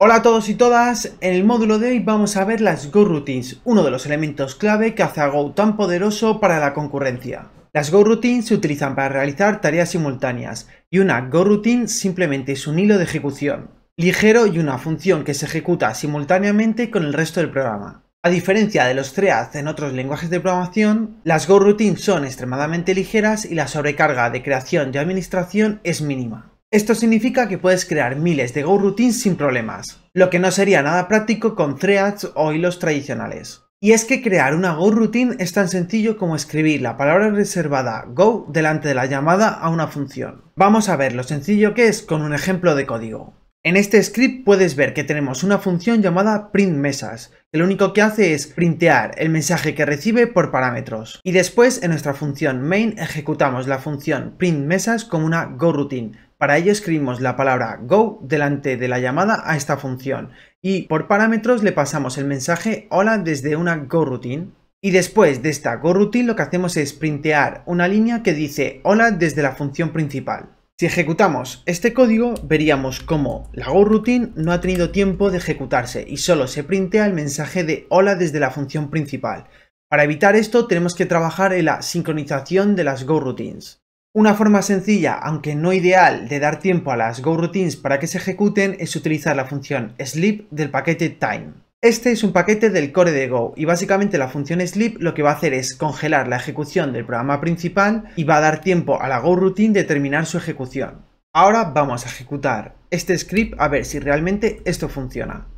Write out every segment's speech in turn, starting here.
Hola a todos y todas, en el módulo de hoy vamos a ver las GoRoutines, uno de los elementos clave que hace a Go tan poderoso para la concurrencia. Las GoRoutines se utilizan para realizar tareas simultáneas, y una GoRoutine simplemente es un hilo de ejecución, ligero y una función que se ejecuta simultáneamente con el resto del programa. A diferencia de los threads en otros lenguajes de programación, las GoRoutines son extremadamente ligeras y la sobrecarga de creación y administración es mínima. Esto significa que puedes crear miles de GoRoutines sin problemas, lo que no sería nada práctico con threads o hilos tradicionales. Y es que crear una GoRoutine es tan sencillo como escribir la palabra reservada Go delante de la llamada a una función. Vamos a ver lo sencillo que es con un ejemplo de código. En este script puedes ver que tenemos una función llamada printMesas, que lo único que hace es printear el mensaje que recibe por parámetros. Y después en nuestra función main ejecutamos la función printMesas como una GoRoutine, para ello escribimos la palabra go delante de la llamada a esta función y por parámetros le pasamos el mensaje hola desde una goRoutine. Y después de esta goRoutine lo que hacemos es printear una línea que dice hola desde la función principal. Si ejecutamos este código veríamos cómo la goRoutine no ha tenido tiempo de ejecutarse y solo se printea el mensaje de hola desde la función principal. Para evitar esto tenemos que trabajar en la sincronización de las goRoutines. Una forma sencilla, aunque no ideal, de dar tiempo a las GoRoutines para que se ejecuten es utilizar la función sleep del paquete time. Este es un paquete del core de Go y básicamente la función sleep lo que va a hacer es congelar la ejecución del programa principal y va a dar tiempo a la GoRoutine de terminar su ejecución. Ahora vamos a ejecutar este script a ver si realmente esto funciona.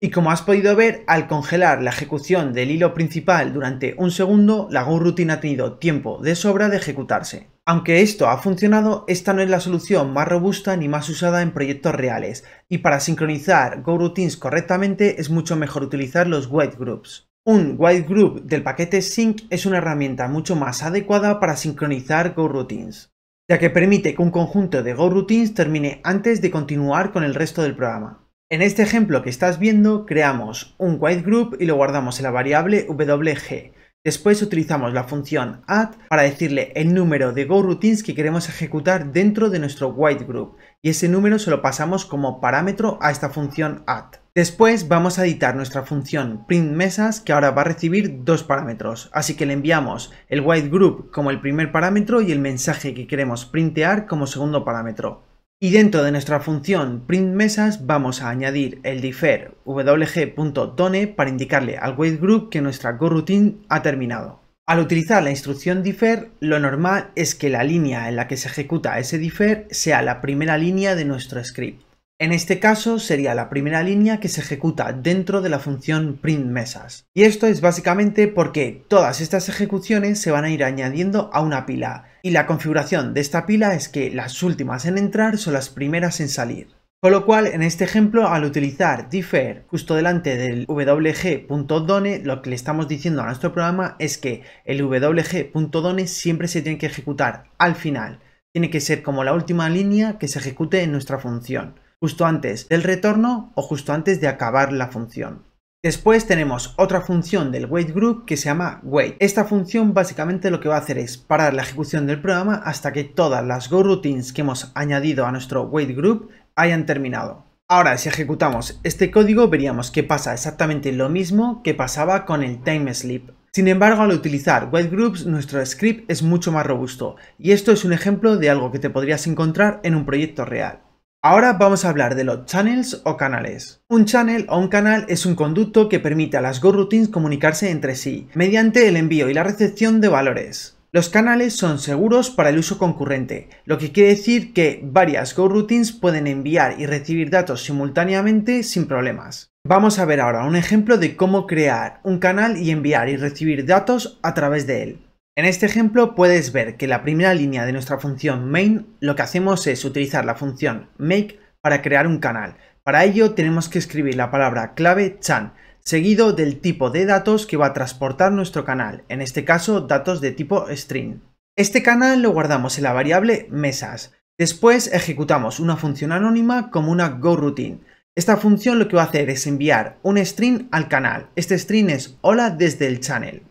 Y como has podido ver, al congelar la ejecución del hilo principal durante un segundo, la GoRoutine ha tenido tiempo de sobra de ejecutarse. Aunque esto ha funcionado, esta no es la solución más robusta ni más usada en proyectos reales, y para sincronizar GoRoutines correctamente es mucho mejor utilizar los white groups. Un white group del paquete Sync es una herramienta mucho más adecuada para sincronizar GoRoutines, ya que permite que un conjunto de GoRoutines termine antes de continuar con el resto del programa. En este ejemplo que estás viendo, creamos un white group y lo guardamos en la variable wg, Después utilizamos la función add para decirle el número de GoRoutines que queremos ejecutar dentro de nuestro white group y ese número se lo pasamos como parámetro a esta función add. Después vamos a editar nuestra función printMesas que ahora va a recibir dos parámetros, así que le enviamos el white group como el primer parámetro y el mensaje que queremos printear como segundo parámetro. Y dentro de nuestra función printMesas vamos a añadir el differ wg.done para indicarle al waitGroup que nuestra goroutine ha terminado. Al utilizar la instrucción differ, lo normal es que la línea en la que se ejecuta ese differ sea la primera línea de nuestro script. En este caso sería la primera línea que se ejecuta dentro de la función printMesas. Y esto es básicamente porque todas estas ejecuciones se van a ir añadiendo a una pila, y la configuración de esta pila es que las últimas en entrar son las primeras en salir. Con lo cual, en este ejemplo, al utilizar defer justo delante del wg.done, lo que le estamos diciendo a nuestro programa es que el wg.done siempre se tiene que ejecutar al final. Tiene que ser como la última línea que se ejecute en nuestra función justo antes del retorno o justo antes de acabar la función. Después tenemos otra función del wait group que se llama wait. Esta función básicamente lo que va a hacer es parar la ejecución del programa hasta que todas las goroutines que hemos añadido a nuestro wait group hayan terminado. Ahora, si ejecutamos este código, veríamos que pasa exactamente lo mismo que pasaba con el time sleep. Sin embargo, al utilizar wait groups, nuestro script es mucho más robusto, y esto es un ejemplo de algo que te podrías encontrar en un proyecto real. Ahora vamos a hablar de los channels o canales. Un channel o un canal es un conducto que permite a las GoRoutines comunicarse entre sí, mediante el envío y la recepción de valores. Los canales son seguros para el uso concurrente, lo que quiere decir que varias GoRoutines pueden enviar y recibir datos simultáneamente sin problemas. Vamos a ver ahora un ejemplo de cómo crear un canal y enviar y recibir datos a través de él. En este ejemplo puedes ver que la primera línea de nuestra función main lo que hacemos es utilizar la función make para crear un canal. Para ello tenemos que escribir la palabra clave chan, seguido del tipo de datos que va a transportar nuestro canal, en este caso datos de tipo string. Este canal lo guardamos en la variable mesas. Después ejecutamos una función anónima como una goRoutine. Esta función lo que va a hacer es enviar un string al canal. Este string es hola desde el channel.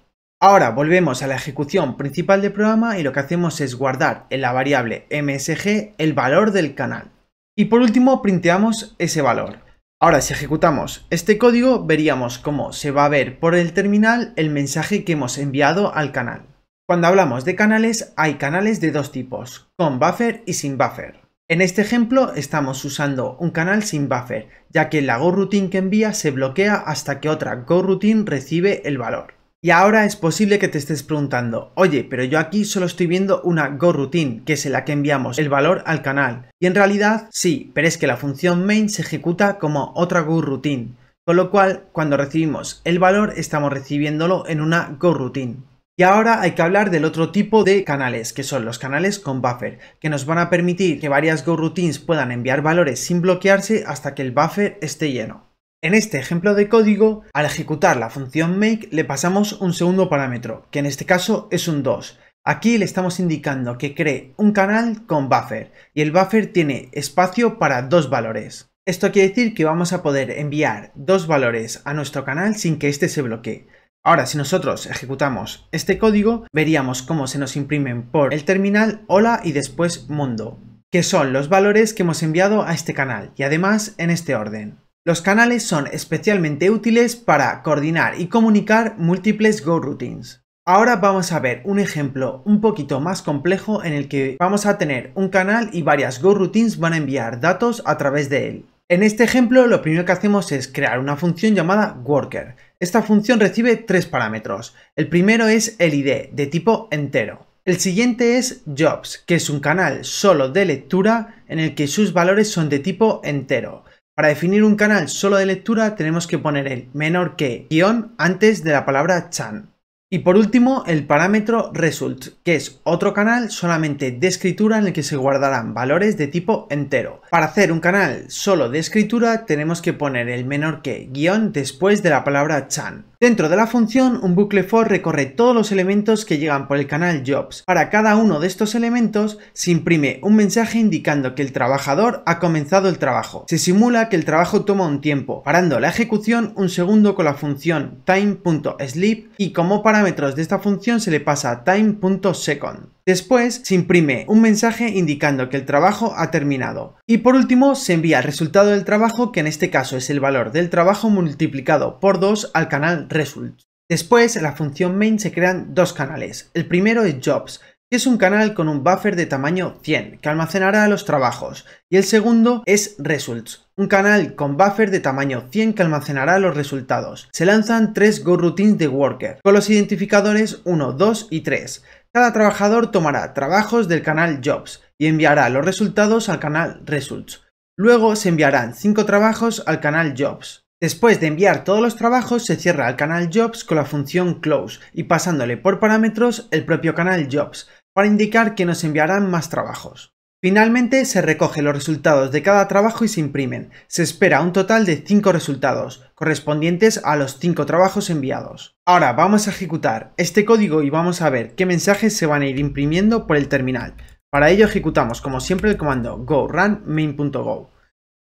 Ahora volvemos a la ejecución principal del programa y lo que hacemos es guardar en la variable msg el valor del canal. Y por último printeamos ese valor. Ahora si ejecutamos este código veríamos cómo se va a ver por el terminal el mensaje que hemos enviado al canal. Cuando hablamos de canales hay canales de dos tipos, con buffer y sin buffer. En este ejemplo estamos usando un canal sin buffer, ya que la GoRoutine que envía se bloquea hasta que otra GoRoutine recibe el valor. Y ahora es posible que te estés preguntando, oye, pero yo aquí solo estoy viendo una GoRoutine, que es en la que enviamos el valor al canal. Y en realidad, sí, pero es que la función main se ejecuta como otra GoRoutine, con lo cual, cuando recibimos el valor, estamos recibiéndolo en una GoRoutine. Y ahora hay que hablar del otro tipo de canales, que son los canales con buffer, que nos van a permitir que varias GoRoutines puedan enviar valores sin bloquearse hasta que el buffer esté lleno. En este ejemplo de código, al ejecutar la función make le pasamos un segundo parámetro, que en este caso es un 2. Aquí le estamos indicando que cree un canal con buffer y el buffer tiene espacio para dos valores. Esto quiere decir que vamos a poder enviar dos valores a nuestro canal sin que éste se bloquee. Ahora, si nosotros ejecutamos este código, veríamos cómo se nos imprimen por el terminal hola y después mundo, que son los valores que hemos enviado a este canal y además en este orden. Los canales son especialmente útiles para coordinar y comunicar múltiples GoRoutines. Ahora vamos a ver un ejemplo un poquito más complejo en el que vamos a tener un canal y varias GoRoutines van a enviar datos a través de él. En este ejemplo lo primero que hacemos es crear una función llamada worker. Esta función recibe tres parámetros. El primero es el ID de tipo entero. El siguiente es jobs, que es un canal solo de lectura en el que sus valores son de tipo entero. Para definir un canal solo de lectura tenemos que poner el menor que guión antes de la palabra chan. Y por último, el parámetro result, que es otro canal solamente de escritura en el que se guardarán valores de tipo entero. Para hacer un canal solo de escritura tenemos que poner el menor que guión después de la palabra chan. Dentro de la función, un bucle for recorre todos los elementos que llegan por el canal jobs. Para cada uno de estos elementos se imprime un mensaje indicando que el trabajador ha comenzado el trabajo. Se simula que el trabajo toma un tiempo, parando la ejecución un segundo con la función time.sleep y como parámetros de esta función se le pasa time.second. Después se imprime un mensaje indicando que el trabajo ha terminado. Y por último se envía el resultado del trabajo que en este caso es el valor del trabajo multiplicado por 2 al canal Results. Después en la función main se crean dos canales. El primero es Jobs, es un canal con un buffer de tamaño 100, que almacenará los trabajos, y el segundo es Results, un canal con buffer de tamaño 100 que almacenará los resultados. Se lanzan tres GoRoutines de Worker, con los identificadores 1, 2 y 3. Cada trabajador tomará trabajos del canal Jobs y enviará los resultados al canal Results. Luego se enviarán 5 trabajos al canal Jobs. Después de enviar todos los trabajos, se cierra el canal Jobs con la función Close y pasándole por parámetros el propio canal Jobs, para indicar que nos enviarán más trabajos. Finalmente se recoge los resultados de cada trabajo y se imprimen. Se espera un total de 5 resultados, correspondientes a los 5 trabajos enviados. Ahora vamos a ejecutar este código y vamos a ver qué mensajes se van a ir imprimiendo por el terminal. Para ello ejecutamos como siempre el comando go run main.go.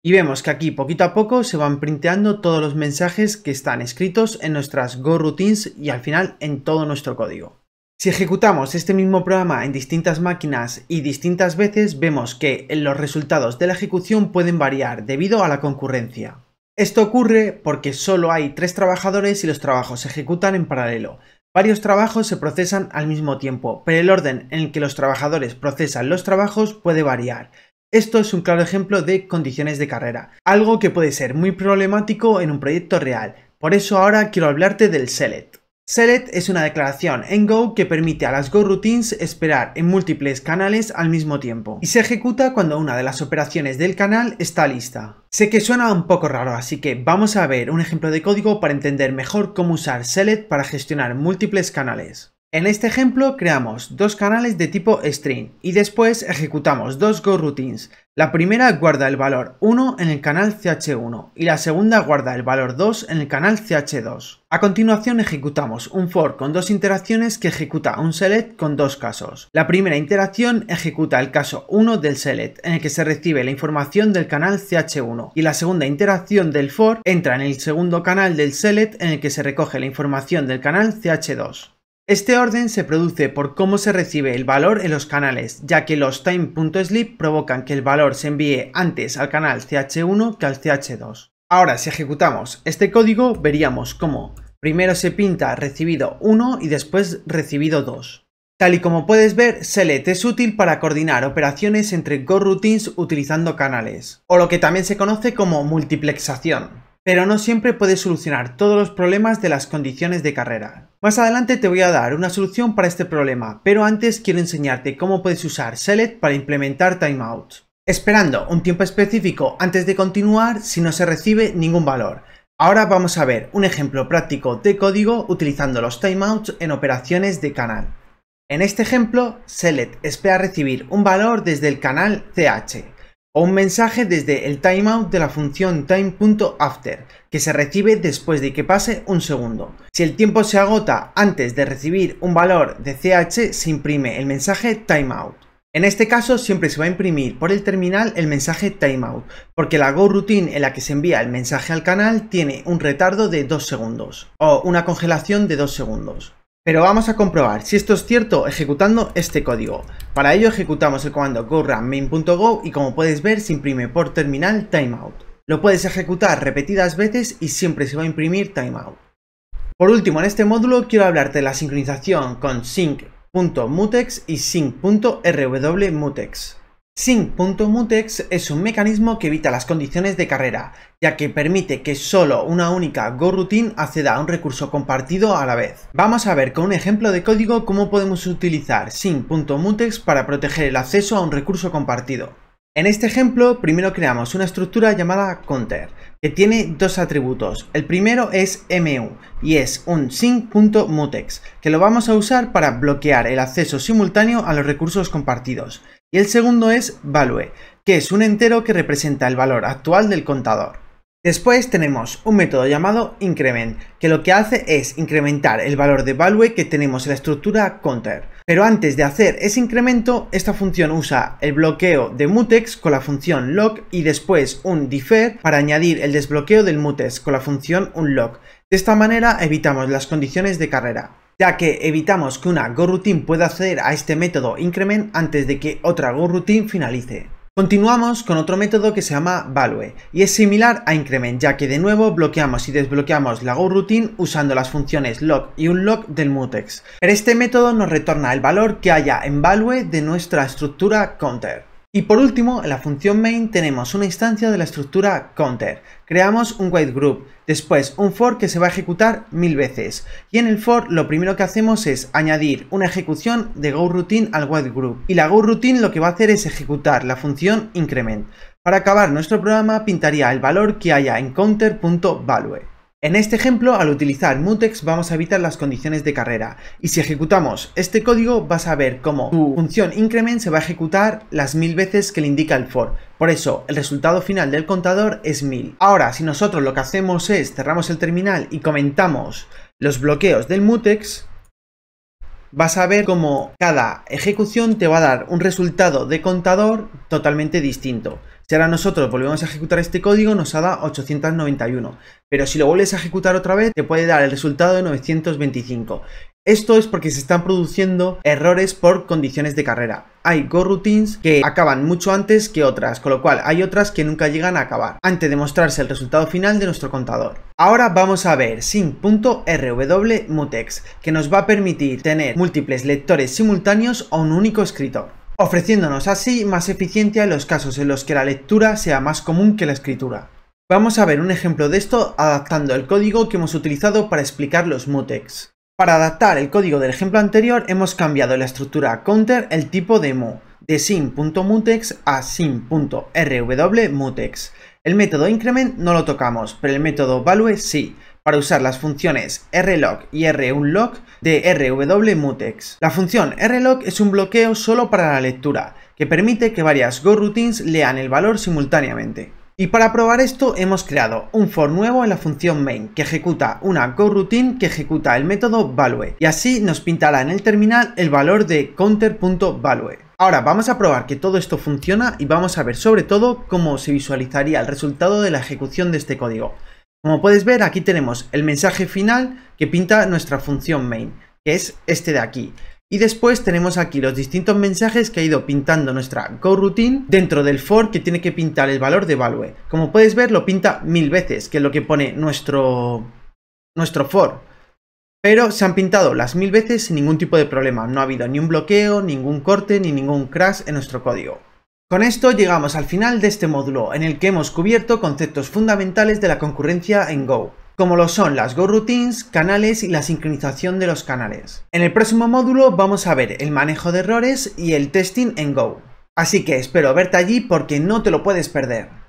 Y vemos que aquí poquito a poco se van printeando todos los mensajes que están escritos en nuestras Go Routines y al final en todo nuestro código. Si ejecutamos este mismo programa en distintas máquinas y distintas veces, vemos que los resultados de la ejecución pueden variar debido a la concurrencia. Esto ocurre porque solo hay tres trabajadores y los trabajos se ejecutan en paralelo. Varios trabajos se procesan al mismo tiempo, pero el orden en el que los trabajadores procesan los trabajos puede variar, esto es un claro ejemplo de condiciones de carrera, algo que puede ser muy problemático en un proyecto real. Por eso ahora quiero hablarte del select. Select es una declaración en Go que permite a las Go Routines esperar en múltiples canales al mismo tiempo y se ejecuta cuando una de las operaciones del canal está lista. Sé que suena un poco raro, así que vamos a ver un ejemplo de código para entender mejor cómo usar Select para gestionar múltiples canales. En este ejemplo creamos dos canales de tipo string y después ejecutamos dos goroutines. La primera guarda el valor 1 en el canal ch1 y la segunda guarda el valor 2 en el canal ch2. A continuación ejecutamos un for con dos interacciones que ejecuta un select con dos casos. La primera interacción ejecuta el caso 1 del select en el que se recibe la información del canal ch1 y la segunda interacción del for entra en el segundo canal del select en el que se recoge la información del canal ch2. Este orden se produce por cómo se recibe el valor en los canales, ya que los time.sleep provocan que el valor se envíe antes al canal CH1 que al CH2. Ahora, si ejecutamos este código, veríamos cómo primero se pinta recibido 1 y después recibido 2. Tal y como puedes ver, SELECT es útil para coordinar operaciones entre GoRoutines utilizando canales, o lo que también se conoce como multiplexación pero no siempre puedes solucionar todos los problemas de las condiciones de carrera. Más adelante te voy a dar una solución para este problema, pero antes quiero enseñarte cómo puedes usar Select para implementar timeout. Esperando un tiempo específico antes de continuar si no se recibe ningún valor. Ahora vamos a ver un ejemplo práctico de código utilizando los timeouts en operaciones de canal. En este ejemplo, Select espera recibir un valor desde el canal CH o un mensaje desde el timeout de la función time.after, que se recibe después de que pase un segundo. Si el tiempo se agota antes de recibir un valor de CH, se imprime el mensaje timeout. En este caso siempre se va a imprimir por el terminal el mensaje timeout, porque la go routine en la que se envía el mensaje al canal tiene un retardo de 2 segundos, o una congelación de 2 segundos. Pero vamos a comprobar si esto es cierto ejecutando este código. Para ello ejecutamos el comando gorun main.go y como puedes ver se imprime por terminal timeout. Lo puedes ejecutar repetidas veces y siempre se va a imprimir timeout. Por último en este módulo quiero hablarte de la sincronización con sync.mutex y sync.rwmutex. Sync.mutex es un mecanismo que evita las condiciones de carrera, ya que permite que solo una única GoRoutine acceda a un recurso compartido a la vez. Vamos a ver con un ejemplo de código cómo podemos utilizar sync.mutex para proteger el acceso a un recurso compartido. En este ejemplo, primero creamos una estructura llamada counter, que tiene dos atributos. El primero es mu, y es un sync.mutex, que lo vamos a usar para bloquear el acceso simultáneo a los recursos compartidos y el segundo es value, que es un entero que representa el valor actual del contador. Después tenemos un método llamado increment, que lo que hace es incrementar el valor de value que tenemos en la estructura counter. Pero antes de hacer ese incremento, esta función usa el bloqueo de mutex con la función lock y después un defer para añadir el desbloqueo del mutex con la función unlock. De esta manera evitamos las condiciones de carrera ya que evitamos que una GoRoutine pueda acceder a este método increment antes de que otra GoRoutine finalice. Continuamos con otro método que se llama value y es similar a increment ya que de nuevo bloqueamos y desbloqueamos la GoRoutine usando las funciones lock y unlock del mutex. Pero este método nos retorna el valor que haya en value de nuestra estructura counter. Y por último, en la función main tenemos una instancia de la estructura counter. Creamos un white group, después un for que se va a ejecutar mil veces. Y en el for lo primero que hacemos es añadir una ejecución de goroutine al white group. Y la goroutine lo que va a hacer es ejecutar la función increment. Para acabar nuestro programa pintaría el valor que haya en counter.value. En este ejemplo, al utilizar mutex vamos a evitar las condiciones de carrera y si ejecutamos este código vas a ver cómo tu función increment se va a ejecutar las mil veces que le indica el for. Por eso, el resultado final del contador es 1000. Ahora, si nosotros lo que hacemos es cerramos el terminal y comentamos los bloqueos del mutex, vas a ver cómo cada ejecución te va a dar un resultado de contador totalmente distinto. Si ahora nosotros volvemos a ejecutar este código, nos da 891. Pero si lo vuelves a ejecutar otra vez, te puede dar el resultado de 925. Esto es porque se están produciendo errores por condiciones de carrera. Hay goroutines que acaban mucho antes que otras, con lo cual hay otras que nunca llegan a acabar, antes de mostrarse el resultado final de nuestro contador. Ahora vamos a ver sync.rw que nos va a permitir tener múltiples lectores simultáneos o un único escritor ofreciéndonos así más eficiencia en los casos en los que la lectura sea más común que la escritura. Vamos a ver un ejemplo de esto adaptando el código que hemos utilizado para explicar los mutex. Para adaptar el código del ejemplo anterior hemos cambiado la estructura counter el tipo de mu de sim.mutex a sim.rwmutex. El método increment no lo tocamos, pero el método value sí, para usar las funciones RLock y RUnlock de RWMutex. La función RLock es un bloqueo solo para la lectura, que permite que varias GoRoutines lean el valor simultáneamente. Y para probar esto hemos creado un for nuevo en la función main que ejecuta una goroutine que ejecuta el método value y así nos pintará en el terminal el valor de counter.value. Ahora vamos a probar que todo esto funciona y vamos a ver sobre todo cómo se visualizaría el resultado de la ejecución de este código. Como puedes ver, aquí tenemos el mensaje final que pinta nuestra función main, que es este de aquí. Y después tenemos aquí los distintos mensajes que ha ido pintando nuestra GoRoutine dentro del for que tiene que pintar el valor de value. Como puedes ver, lo pinta mil veces, que es lo que pone nuestro, nuestro for. Pero se han pintado las mil veces sin ningún tipo de problema. No ha habido ni un bloqueo, ningún corte, ni ningún crash en nuestro código. Con esto llegamos al final de este módulo, en el que hemos cubierto conceptos fundamentales de la concurrencia en Go, como lo son las Go Routines, canales y la sincronización de los canales. En el próximo módulo vamos a ver el manejo de errores y el testing en Go. Así que espero verte allí porque no te lo puedes perder.